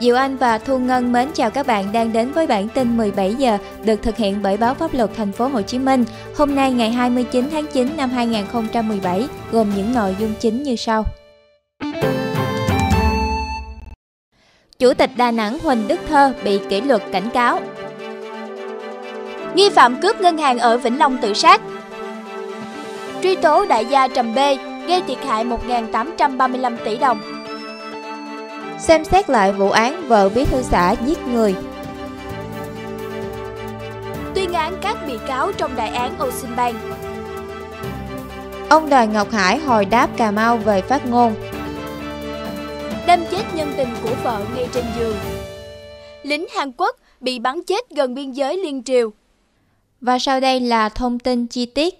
Diệu Anh và Thu Ngân mến chào các bạn đang đến với bản tin 17 giờ được thực hiện bởi báo pháp luật thành phố Hồ Chí Minh. Hôm nay ngày 29 tháng 9 năm 2017 gồm những nội dung chính như sau. Chủ tịch Đà Nẵng Huỳnh Đức Thơ bị kỷ luật cảnh cáo. Nghi phạm cướp ngân hàng ở Vĩnh Long tự sát. Truy tố đại gia Trầm B gây thiệt hại 1.835 tỷ đồng xem xét lại vụ án vợ bí thư xã giết người. Tuyên án các bị cáo trong đại án Ocean Bank Ông Đoàn Ngọc Hải hồi đáp Cà Mau về phát ngôn Đâm chết nhân tình của vợ ngay trên giường Lính Hàn Quốc bị bắn chết gần biên giới Liên Triều Và sau đây là thông tin chi tiết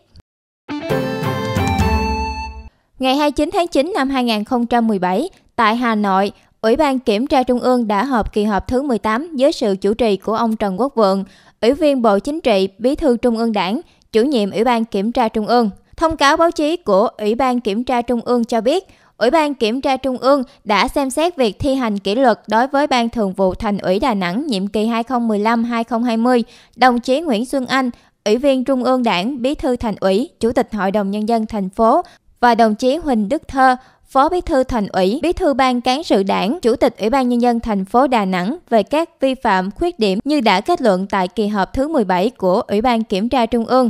Ngày 29 tháng 9 năm 2017, tại Hà Nội, Ủy ban Kiểm tra Trung ương đã họp kỳ họp thứ 18 dưới sự chủ trì của ông Trần Quốc Vượng, Ủy viên Bộ Chính trị, Bí thư Trung ương Đảng, chủ nhiệm Ủy ban Kiểm tra Trung ương. Thông cáo báo chí của Ủy ban Kiểm tra Trung ương cho biết, Ủy ban Kiểm tra Trung ương đã xem xét việc thi hành kỷ luật đối với Ban Thường vụ Thành ủy Đà Nẵng nhiệm kỳ 2015-2020, đồng chí Nguyễn Xuân Anh, Ủy viên Trung ương Đảng, Bí thư Thành ủy, Chủ tịch Hội đồng Nhân dân thành phố và đồng chí Huỳnh Đức Thơ, Phó Bí thư Thành ủy, Bí thư Ban cán sự Đảng, Chủ tịch Ủy ban nhân dân thành phố Đà Nẵng về các vi phạm khuyết điểm như đã kết luận tại kỳ họp thứ 17 của Ủy ban kiểm tra Trung ương.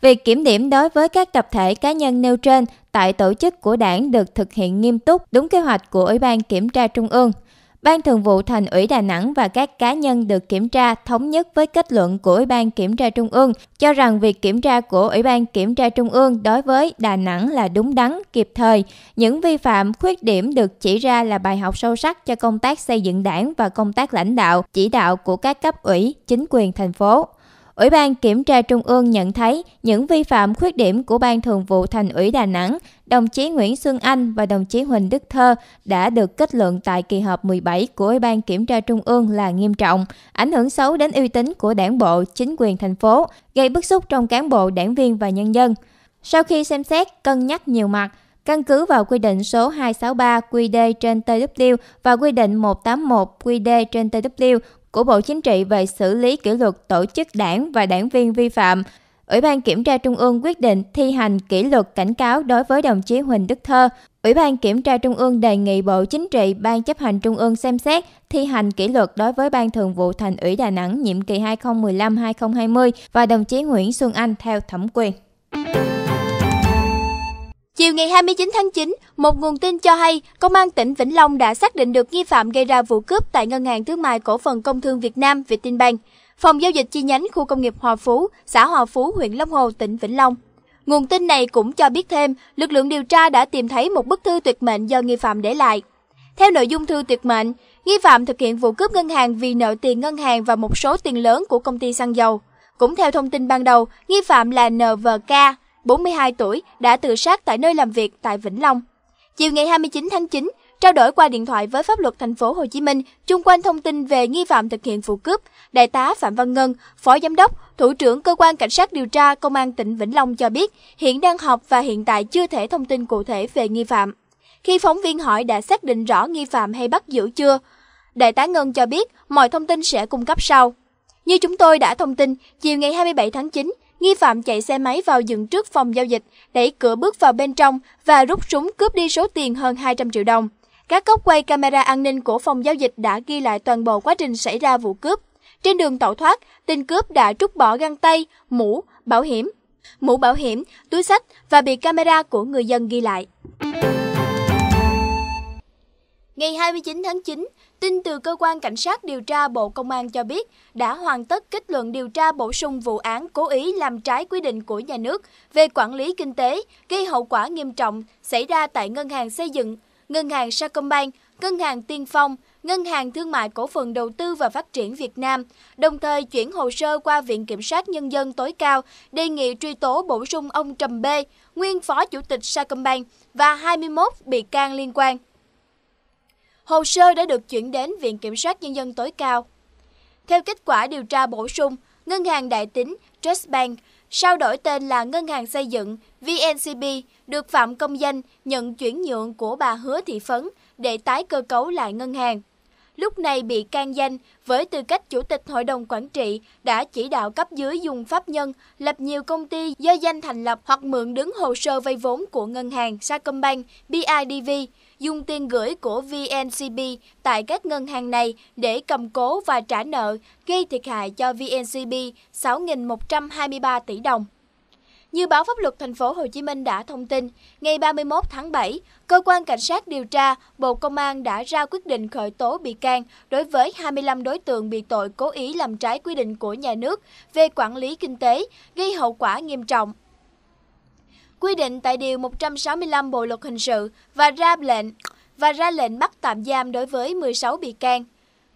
Việc kiểm điểm đối với các tập thể cá nhân nêu trên tại tổ chức của Đảng được thực hiện nghiêm túc đúng kế hoạch của Ủy ban kiểm tra Trung ương. Ban Thường vụ Thành ủy Đà Nẵng và các cá nhân được kiểm tra thống nhất với kết luận của Ủy ban Kiểm tra Trung ương cho rằng việc kiểm tra của Ủy ban Kiểm tra Trung ương đối với Đà Nẵng là đúng đắn, kịp thời. Những vi phạm, khuyết điểm được chỉ ra là bài học sâu sắc cho công tác xây dựng đảng và công tác lãnh đạo, chỉ đạo của các cấp ủy, chính quyền thành phố. Ủy ban Kiểm tra Trung ương nhận thấy những vi phạm khuyết điểm của Ban Thường vụ Thành ủy Đà Nẵng, đồng chí Nguyễn Xuân Anh và đồng chí Huỳnh Đức Thơ đã được kết luận tại kỳ họp 17 của Ủy ban Kiểm tra Trung ương là nghiêm trọng, ảnh hưởng xấu đến uy tín của đảng bộ, chính quyền thành phố, gây bức xúc trong cán bộ, đảng viên và nhân dân. Sau khi xem xét, cân nhắc nhiều mặt, Căn cứ vào quy định số 263 QD trên TW và quy định 181 QD trên TW của Bộ Chính trị về xử lý kỷ luật tổ chức đảng và đảng viên vi phạm, Ủy ban Kiểm tra Trung ương quyết định thi hành kỷ luật cảnh cáo đối với đồng chí Huỳnh Đức Thơ. Ủy ban Kiểm tra Trung ương đề nghị Bộ Chính trị, Ban chấp hành Trung ương xem xét thi hành kỷ luật đối với Ban thường vụ Thành ủy Đà Nẵng nhiệm kỳ 2015-2020 và đồng chí Nguyễn Xuân Anh theo thẩm quyền. Chiều ngày 29 tháng 9, một nguồn tin cho hay Công an tỉnh Vĩnh Long đã xác định được nghi phạm gây ra vụ cướp tại Ngân hàng Thương mại Cổ phần Công thương Việt Nam Vietinbank, phòng giao dịch chi nhánh khu công nghiệp Hòa Phú, xã Hòa Phú, huyện Long Hồ, tỉnh Vĩnh Long. Nguồn tin này cũng cho biết thêm, lực lượng điều tra đã tìm thấy một bức thư tuyệt mệnh do nghi phạm để lại. Theo nội dung thư tuyệt mệnh, nghi phạm thực hiện vụ cướp ngân hàng vì nợ tiền ngân hàng và một số tiền lớn của công ty xăng dầu. Cũng theo thông tin ban đầu, nghi phạm là NVK, 42 tuổi, đã tự sát tại nơi làm việc tại Vĩnh Long. Chiều ngày 29 tháng 9, trao đổi qua điện thoại với pháp luật thành phố Hồ Chí Minh chung quanh thông tin về nghi phạm thực hiện vụ cướp, đại tá Phạm Văn Ngân, phó giám đốc, thủ trưởng cơ quan cảnh sát điều tra công an tỉnh Vĩnh Long cho biết, hiện đang họp và hiện tại chưa thể thông tin cụ thể về nghi phạm. Khi phóng viên hỏi đã xác định rõ nghi phạm hay bắt giữ chưa, đại tá Ngân cho biết mọi thông tin sẽ cung cấp sau. Như chúng tôi đã thông tin, chiều ngày 27 tháng 9, Nghi phạm chạy xe máy vào dựng trước phòng giao dịch, đẩy cửa bước vào bên trong và rút súng cướp đi số tiền hơn 200 triệu đồng. Các góc quay camera an ninh của phòng giao dịch đã ghi lại toàn bộ quá trình xảy ra vụ cướp. Trên đường tẩu thoát, tên cướp đã trút bỏ găng tay, mũ, bảo hiểm, mũ bảo hiểm, túi sách và bị camera của người dân ghi lại. Ngày 29 tháng 9, tin từ Cơ quan Cảnh sát điều tra Bộ Công an cho biết đã hoàn tất kết luận điều tra bổ sung vụ án cố ý làm trái quy định của nhà nước về quản lý kinh tế gây hậu quả nghiêm trọng xảy ra tại Ngân hàng Xây dựng, Ngân hàng Sacombank, Ngân hàng Tiên Phong, Ngân hàng Thương mại Cổ phần Đầu tư và Phát triển Việt Nam, đồng thời chuyển hồ sơ qua Viện Kiểm sát Nhân dân tối cao, đề nghị truy tố bổ sung ông Trầm B, nguyên Phó Chủ tịch Sacombank và 21 bị can liên quan. Hồ sơ đã được chuyển đến Viện Kiểm sát Nhân dân tối cao. Theo kết quả điều tra bổ sung, Ngân hàng Đại Tín, Trust Bank, sau đổi tên là Ngân hàng Xây dựng, VNCB, được Phạm Công Danh nhận chuyển nhượng của bà Hứa Thị Phấn để tái cơ cấu lại ngân hàng lúc này bị can danh với tư cách chủ tịch hội đồng quản trị đã chỉ đạo cấp dưới dùng pháp nhân lập nhiều công ty do danh thành lập hoặc mượn đứng hồ sơ vay vốn của ngân hàng Sacombank, BIDV, dùng tiền gửi của VNCB tại các ngân hàng này để cầm cố và trả nợ, gây thiệt hại cho VNCB 6.123 tỷ đồng. Như báo pháp luật thành phố Hồ Chí Minh đã thông tin, ngày 31 tháng 7, cơ quan cảnh sát điều tra Bộ Công an đã ra quyết định khởi tố bị can đối với 25 đối tượng bị tội cố ý làm trái quy định của nhà nước về quản lý kinh tế gây hậu quả nghiêm trọng. Quy định tại điều 165 Bộ luật hình sự và ra lệnh và ra lệnh bắt tạm giam đối với 16 bị can.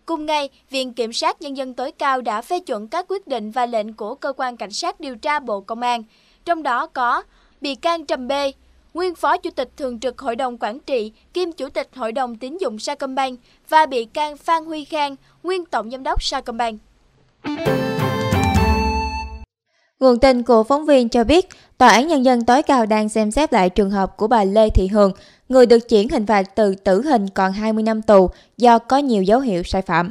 Cùng ngày, Viện Kiểm sát Nhân dân tối cao đã phê chuẩn các quyết định và lệnh của Cơ quan Cảnh sát điều tra Bộ Công an trong đó có bị can Trầm B, nguyên phó chủ tịch thường trực Hội đồng Quản trị, kiêm chủ tịch Hội đồng tín dụng Sacombank và bị can Phan Huy Khang, nguyên tổng giám đốc Sacombank. Nguồn tin của phóng viên cho biết, Tòa án Nhân dân tối cao đang xem xét lại trường hợp của bà Lê Thị Hường, người được chuyển hình phạt từ tử hình còn 20 năm tù do có nhiều dấu hiệu sai phạm.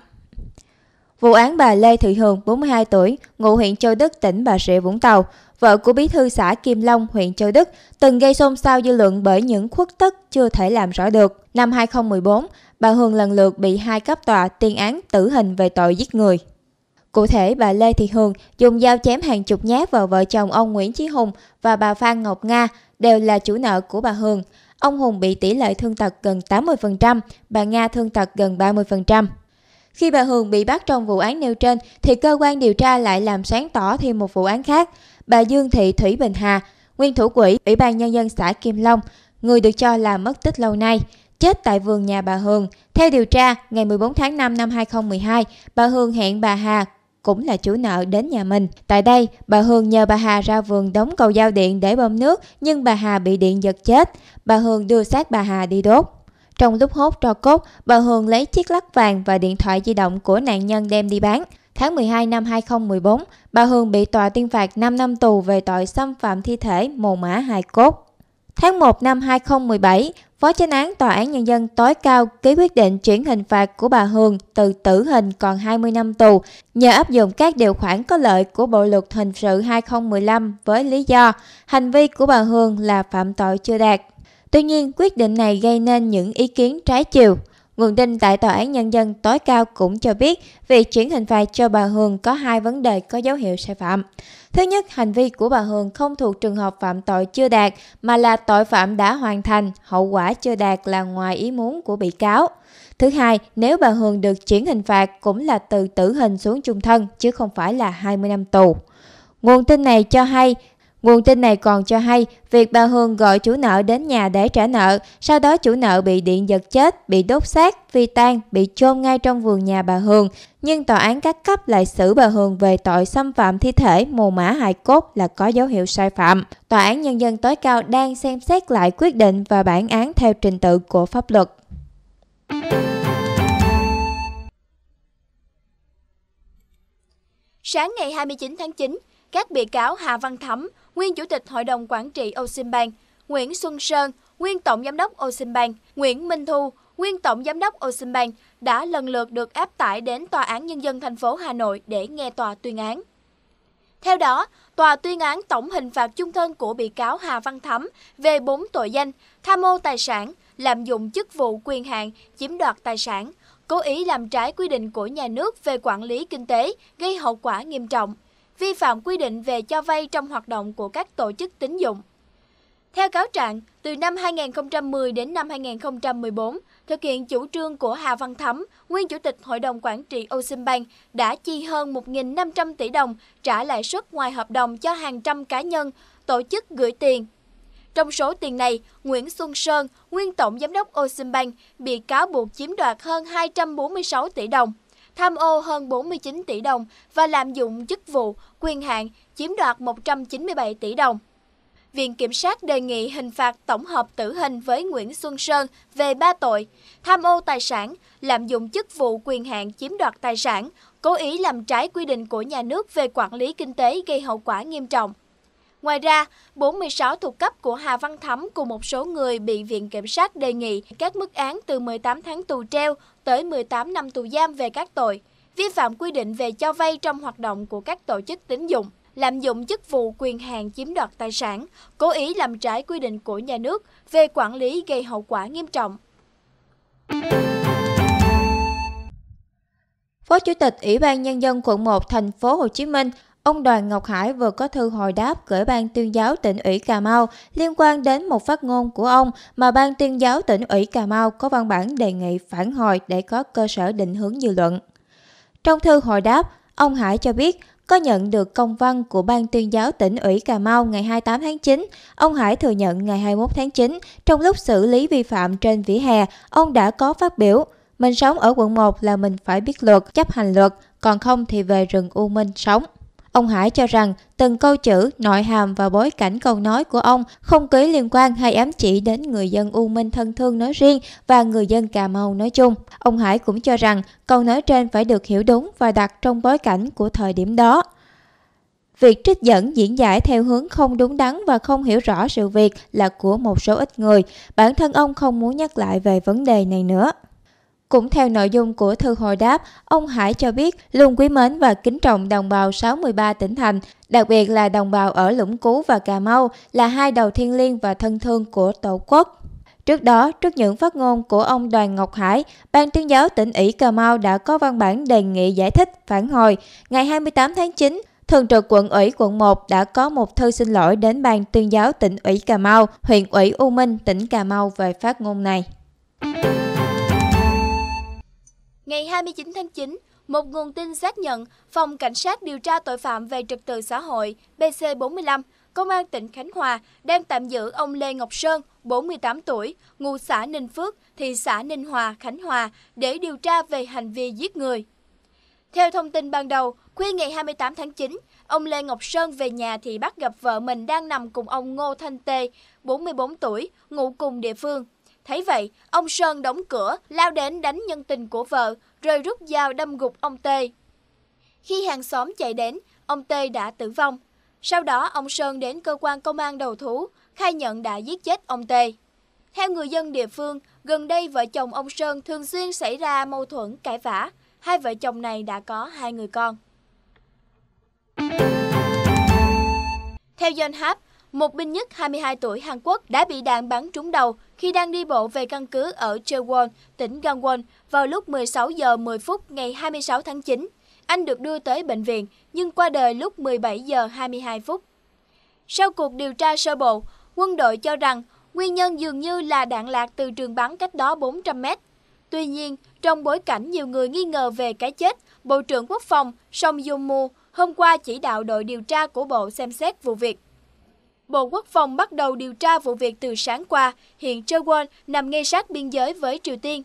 Vụ án bà Lê Thị Hường, 42 tuổi, ngụ huyện Châu Đức, tỉnh Bà Rịa, Vũng Tàu, vợ của bí thư xã Kim Long, huyện Châu Đức, từng gây xôn xao dư luận bởi những khuất tất chưa thể làm rõ được. Năm 2014, bà Hường lần lượt bị hai cấp tòa tuyên án tử hình về tội giết người. Cụ thể, bà Lê Thị Hường dùng dao chém hàng chục nhát vào vợ chồng ông Nguyễn Chí Hùng và bà Phan Ngọc Nga, đều là chủ nợ của bà Hường. Ông Hùng bị tỷ lệ thương tật gần 80%, bà Nga thương tật gần 30%. Khi bà Hường bị bắt trong vụ án nêu trên thì cơ quan điều tra lại làm sáng tỏ thêm một vụ án khác bà Dương Thị Thủy Bình Hà, nguyên thủ quỹ Ủy ban Nhân dân xã Kim Long, người được cho là mất tích lâu nay, chết tại vườn nhà bà Hường. Theo điều tra, ngày 14 tháng 5 năm 2012, bà Hường hẹn bà Hà cũng là chủ nợ đến nhà mình. Tại đây, bà Hường nhờ bà Hà ra vườn đóng cầu giao điện để bơm nước, nhưng bà Hà bị điện giật chết. Bà Hường đưa xác bà Hà đi đốt. Trong lúc hốt tro cốt, bà Hường lấy chiếc lắc vàng và điện thoại di động của nạn nhân đem đi bán. Tháng 12 năm 2014, bà Hương bị tòa tuyên phạt 5 năm tù về tội xâm phạm thi thể mồ mã hài cốt. Tháng 1 năm 2017, Phó chánh án Tòa án Nhân dân tối cao ký quyết định chuyển hình phạt của bà Hương từ tử hình còn 20 năm tù nhờ áp dụng các điều khoản có lợi của Bộ Luật Hình sự 2015 với lý do hành vi của bà Hương là phạm tội chưa đạt. Tuy nhiên, quyết định này gây nên những ý kiến trái chiều. Nguồn tin tại Tòa án Nhân dân tối cao cũng cho biết việc chuyển hình phạt cho bà Hường có hai vấn đề có dấu hiệu sai phạm. Thứ nhất, hành vi của bà Hường không thuộc trường hợp phạm tội chưa đạt mà là tội phạm đã hoàn thành, hậu quả chưa đạt là ngoài ý muốn của bị cáo. Thứ hai, nếu bà Hường được chuyển hình phạt cũng là từ tử hình xuống chung thân chứ không phải là 20 năm tù. Nguồn tin này cho hay Nguồn tin này còn cho hay việc bà Hương gọi chủ nợ đến nhà để trả nợ, sau đó chủ nợ bị điện giật chết, bị đốt xác, phi tan, bị chôn ngay trong vườn nhà bà Hương. Nhưng tòa án các cấp lại xử bà Hương về tội xâm phạm thi thể, mồ mã hài cốt là có dấu hiệu sai phạm. Tòa án Nhân dân tối cao đang xem xét lại quyết định và bản án theo trình tự của pháp luật. Sáng ngày 29 tháng 9, các bị cáo Hà Văn Thắm, nguyên Chủ tịch Hội đồng Quản trị Oceanbank, Nguyễn Xuân Sơn, nguyên Tổng Giám đốc Oceanbank, Nguyễn Minh Thu, nguyên Tổng Giám đốc Oceanbank đã lần lượt được áp tải đến Tòa án Nhân dân thành phố Hà Nội để nghe tòa tuyên án. Theo đó, tòa tuyên án tổng hình phạt chung thân của bị cáo Hà Văn Thắm về 4 tội danh tham mô tài sản, lạm dụng chức vụ quyền hạn, chiếm đoạt tài sản, cố ý làm trái quy định của nhà nước về quản lý kinh tế gây hậu quả nghiêm trọng, vi phạm quy định về cho vay trong hoạt động của các tổ chức tín dụng. Theo cáo trạng, từ năm 2010 đến năm 2014, thực hiện chủ trương của Hà Văn Thắm, nguyên chủ tịch Hội đồng Quản trị Ocean Bank đã chi hơn 1.500 tỷ đồng trả lãi suất ngoài hợp đồng cho hàng trăm cá nhân, tổ chức gửi tiền. Trong số tiền này, Nguyễn Xuân Sơn, nguyên tổng giám đốc Ocean Bank, bị cáo buộc chiếm đoạt hơn 246 tỷ đồng tham ô hơn 49 tỷ đồng và lạm dụng chức vụ, quyền hạn chiếm đoạt 197 tỷ đồng. Viện Kiểm sát đề nghị hình phạt tổng hợp tử hình với Nguyễn Xuân Sơn về ba tội tham ô tài sản, lạm dụng chức vụ quyền hạn chiếm đoạt tài sản, cố ý làm trái quy định của nhà nước về quản lý kinh tế gây hậu quả nghiêm trọng. Ngoài ra, 46 thuộc cấp của Hà Văn Thắm cùng một số người bị Viện Kiểm sát đề nghị các mức án từ 18 tháng tù treo tới 18 năm tù giam về các tội vi phạm quy định về cho vay trong hoạt động của các tổ chức tín dụng, lạm dụng chức vụ quyền hạn chiếm đoạt tài sản, cố ý làm trái quy định của nhà nước về quản lý gây hậu quả nghiêm trọng. Phó Chủ tịch Ủy ban nhân dân quận 1 thành phố Hồ Chí Minh Ông Đoàn Ngọc Hải vừa có thư hồi đáp gửi Ban tuyên giáo tỉnh ủy Cà Mau liên quan đến một phát ngôn của ông mà Ban tuyên giáo tỉnh ủy Cà Mau có văn bản đề nghị phản hồi để có cơ sở định hướng dư luận. Trong thư hồi đáp, ông Hải cho biết có nhận được công văn của Ban tuyên giáo tỉnh ủy Cà Mau ngày 28 tháng 9. Ông Hải thừa nhận ngày 21 tháng 9, trong lúc xử lý vi phạm trên vỉa hè, ông đã có phát biểu mình sống ở quận 1 là mình phải biết luật, chấp hành luật, còn không thì về rừng U Minh sống. Ông Hải cho rằng từng câu chữ, nội hàm và bối cảnh câu nói của ông không ký liên quan hay ám chỉ đến người dân U Minh thân thương nói riêng và người dân Cà Mau nói chung. Ông Hải cũng cho rằng câu nói trên phải được hiểu đúng và đặt trong bối cảnh của thời điểm đó. Việc trích dẫn diễn giải theo hướng không đúng đắn và không hiểu rõ sự việc là của một số ít người. Bản thân ông không muốn nhắc lại về vấn đề này nữa. Cũng theo nội dung của thư hồi đáp, ông Hải cho biết luôn quý mến và kính trọng đồng bào 63 tỉnh thành, đặc biệt là đồng bào ở Lũng Cú và Cà Mau là hai đầu thiên liêng và thân thương của Tổ quốc. Trước đó, trước những phát ngôn của ông Đoàn Ngọc Hải, Ban tuyên giáo tỉnh ủy Cà Mau đã có văn bản đề nghị giải thích, phản hồi. Ngày 28 tháng 9, Thường trực quận ủy quận 1 đã có một thư xin lỗi đến Ban tuyên giáo tỉnh ủy Cà Mau, huyện ủy U Minh, tỉnh Cà Mau về phát ngôn này. Ngày 29 tháng 9, một nguồn tin xác nhận Phòng Cảnh sát điều tra tội phạm về trật tự xã hội BC45, Công an tỉnh Khánh Hòa đang tạm giữ ông Lê Ngọc Sơn, 48 tuổi, ngụ xã Ninh Phước, thị xã Ninh Hòa, Khánh Hòa để điều tra về hành vi giết người. Theo thông tin ban đầu, khuya ngày 28 tháng 9, ông Lê Ngọc Sơn về nhà thì bắt gặp vợ mình đang nằm cùng ông Ngô Thanh Tê, 44 tuổi, ngụ cùng địa phương. Thấy vậy, ông Sơn đóng cửa, lao đến đánh nhân tình của vợ, rồi rút dao đâm gục ông Tê. Khi hàng xóm chạy đến, ông Tê đã tử vong. Sau đó, ông Sơn đến cơ quan công an đầu thú, khai nhận đã giết chết ông Tê. Theo người dân địa phương, gần đây vợ chồng ông Sơn thường xuyên xảy ra mâu thuẫn cãi vã. Hai vợ chồng này đã có hai người con. Theo John Hap, một binh nhất 22 tuổi Hàn Quốc đã bị đạn bắn trúng đầu khi đang đi bộ về căn cứ ở Chewon, tỉnh Gangwon vào lúc 16 giờ 10 phút ngày 26 tháng 9. Anh được đưa tới bệnh viện nhưng qua đời lúc 17 giờ 22 phút. Sau cuộc điều tra sơ bộ, quân đội cho rằng nguyên nhân dường như là đạn lạc từ trường bắn cách đó 400 mét. Tuy nhiên, trong bối cảnh nhiều người nghi ngờ về cái chết, Bộ trưởng Quốc phòng Song Yong-mu hôm qua chỉ đạo đội điều tra của Bộ xem xét vụ việc. Bộ Quốc phòng bắt đầu điều tra vụ việc từ sáng qua. Hiện Chewon nằm ngay sát biên giới với Triều Tiên.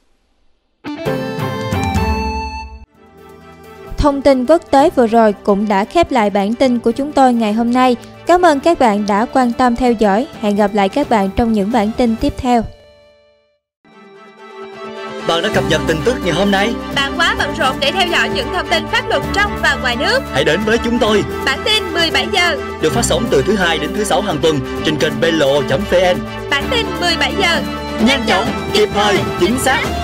Thông tin quốc tế vừa rồi cũng đã khép lại bản tin của chúng tôi ngày hôm nay. Cảm ơn các bạn đã quan tâm theo dõi. Hẹn gặp lại các bạn trong những bản tin tiếp theo. Bạn đã cập nhật tin tức ngày hôm nay. Bạn quá bận rộn để theo dõi những thông tin pháp luật trong và ngoài nước. Hãy đến với chúng tôi. Bản tin 17 giờ được phát sóng từ thứ hai đến thứ sáu hàng tuần trên kênh blo.vn. Bản tin 17 giờ nhanh chóng, kịp thời, chính xác.